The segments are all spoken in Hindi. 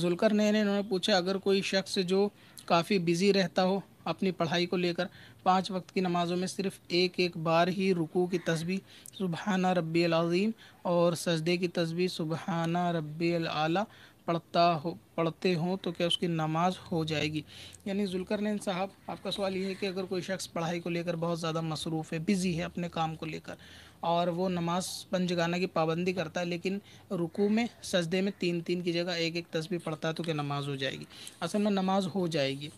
जुलकर ने इन्होंने पूछा अगर कोई शख्स जो काफ़ी बिजी रहता हो अपनी पढ़ाई को लेकर पांच वक्त की नमाज़ों में सिर्फ एक एक बार ही रुकू की तस्वीर सुबहाना रबी अज़ीम और सजदे की तस्वीर सुबहाना रबी अला पढ़ता हो पढ़ते हों तो क्या उसकी नमाज हो जाएगी यानी जुलकरनैन साहब आपका सवाल ये है कि अगर कोई शख्स पढ़ाई को लेकर बहुत ज़्यादा मसरूफ़ है बिज़ी है अपने काम को लेकर और वो नमाज पंजगाना की पाबंदी करता है लेकिन रुकू में सजदे में तीन तीन की जगह एक एक तस्वीर पढ़ता है तो क्या नमाज हो जाएगी असल में नमाज हो जाएगी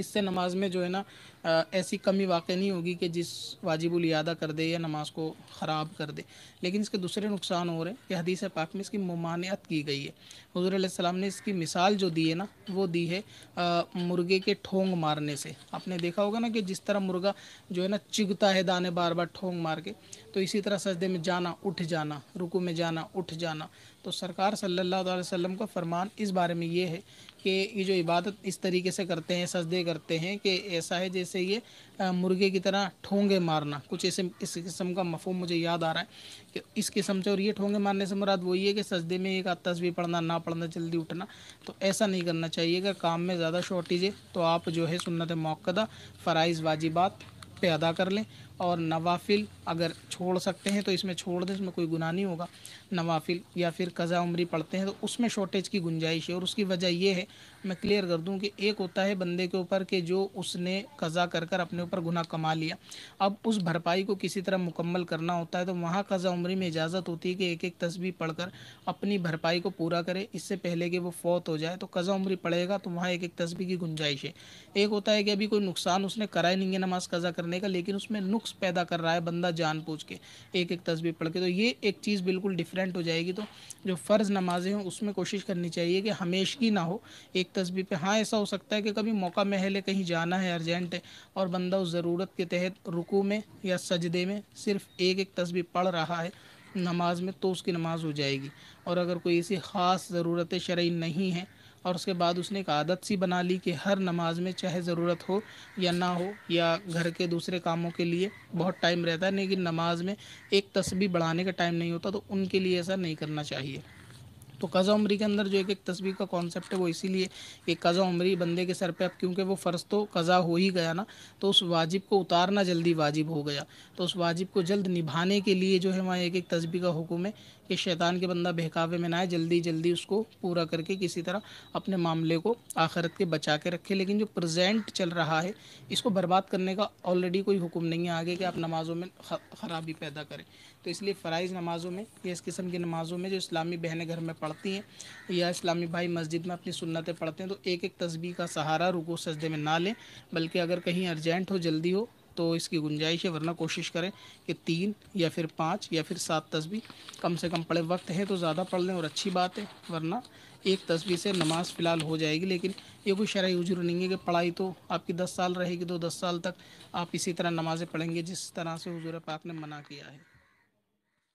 इससे नमाज में जो है ना ऐसी कमी वाकई नहीं होगी कि जिस वाजिबुल अदा कर दे या नमाज को ख़राब कर दे लेकिन इसके दूसरे नुकसान हो रहे हैं कि हदीस पाक में इसकी ममानियत की गई है हजूर सलाम ने इसकी मिसाल जो दी है ना वो दी है मुर्गे के ठोंग मारने से आपने देखा होगा ना कि जिस तरह मुर्गा जो है ना चिगता है दाने बार बार ठोंग मार के तो इसी तरह सजदे में जाना उठ जाना रुकू में जाना उठ जाना तो सरकार सल्ला अलैहि का फरमान इस बारे में ये है कि ये जो इबादत इस तरीके से करते हैं सजदे करते हैं कि ऐसा है जैसे जैसे ये मुर्गे की तरह ठोंगे मारना कुछ ऐसे इस किस्म का मफहम मुझे याद आ रहा है कि इस किस्म से और ये ठोंगे मारने से मुराद वही है कि सजदे में एक आध तस्वीर पढ़ना ना पढ़ना जल्दी उठना तो ऐसा नहीं करना चाहिए अगर काम में ज़्यादा शॉर्टेज है तो आप जो है सुन्नत मौक़दा फ़राइज़ वाजिबात पे अदा कर लें और नवाफिल अगर छोड़ सकते हैं तो इसमें छोड़ दें इसमें कोई गुनाह नहीं होगा नवाफिल या फिर कज़ा उम्री पढ़ते हैं तो उसमें शॉर्टेज की गुंजाइश है और उसकी वजह यह है मैं क्लियर कर दूं कि एक होता है बंदे के ऊपर कि जो उसने कज़ा कर कर अपने ऊपर गुनाह कमा लिया अब उस भरपाई को किसी तरह मुकम्मल करना होता है तो वहाँ कज़ा उम्री में इजाज़त होती है कि एक एक तस्वीर पढ़कर अपनी भरपाई को पूरा करे इससे पहले कि वो फौत हो जाए तो कज़ा उम्री पड़ेगा तो वहाँ एक एक तस्वीर की गुंजाइश है एक होता है कि अभी कोई नुकसान उसने करा ही नहीं है नमाज कज़ा करने का लेकिन उसमें नुकस शौक़ पैदा कर रहा है बंदा जान पूछ के एक एक तस्वीर पढ़ के तो ये एक चीज़ बिल्कुल डिफरेंट हो जाएगी तो जो फ़र्ज़ नमाजें हों उसमें कोशिश करनी चाहिए कि हमेशगी ना हो एक तस्वीर पर हाँ ऐसा हो सकता है कि कभी मौका महल है कहीं जाना है अर्जेंट है और बंदा उस ज़रूरत के तहत रुकू में या सजदे में सिर्फ एक एक तस्वीर पढ़ रहा है नमाज में तो उसकी नमाज हो जाएगी और अगर कोई ऐसी ख़ास ज़रूरत शरय नहीं है और उसके बाद उसने एक आदत सी बना ली कि हर नमाज में चाहे ज़रूरत हो या ना हो या घर के दूसरे कामों के लिए बहुत टाइम रहता है लेकिन नमाज में एक तस्वीर बढ़ाने का टाइम नहीं होता तो उनके लिए ऐसा नहीं करना चाहिए तो कज़ा उमरी के अंदर जो एक एक तस्वीर का कॉन्सेप्ट है वो इसीलिए एक कज़ा उमरी बंदे के सर पे अब क्योंकि वो फ़र्ज़ तो कज़ा हो ही गया ना तो उस वाजिब को उतारना जल्दी वाजिब हो गया तो उस वाजिब को जल्द निभाने के लिए जो है वहाँ एक एक तस्वीर का हुक्म है कि शैतान के बंदा बहकावे में ना आए जल्दी जल्दी उसको पूरा करके किसी तरह अपने मामले को आखिरत के बचा के रखे लेकिन जो प्रजेंट चल रहा है इसको बर्बाद करने का ऑलरेडी कोई हुक्म नहीं है आगे कि आप नमाज़ों में ख़राबी पैदा करें तो इसलिए फ़राइज़ नमाज़ों में या इस किस्म की नमाज़ों में जो इस्लामी बहने घर में पढ़ पढ़ती हैं तो या इस्लामी भाई मस्जिद में अपनी सुन्नतें पढ़ते हैं तो एक एक तस्बी का सहारा रुको सजदे में ना लें बल्कि अगर कहीं अर्जेंट हो जल्दी हो तो इसकी गुंजाइश है वरना कोशिश करें कि तीन या फिर पाँच या फिर सात तस्बी कम से कम पढ़े वक्त है तो ज़्यादा पढ़ लें और अच्छी बात है वरना एक तस्वीर से नमाज फ़िलहाल हो जाएगी लेकिन ये कोई शरा उजर नहीं है कि पढ़ाई तो आपकी दस साल रहेगी तो दस साल तक आप इसी तरह नमाज़ें पढ़ेंगे जिस तरह से हजूर पाक ने मना किया है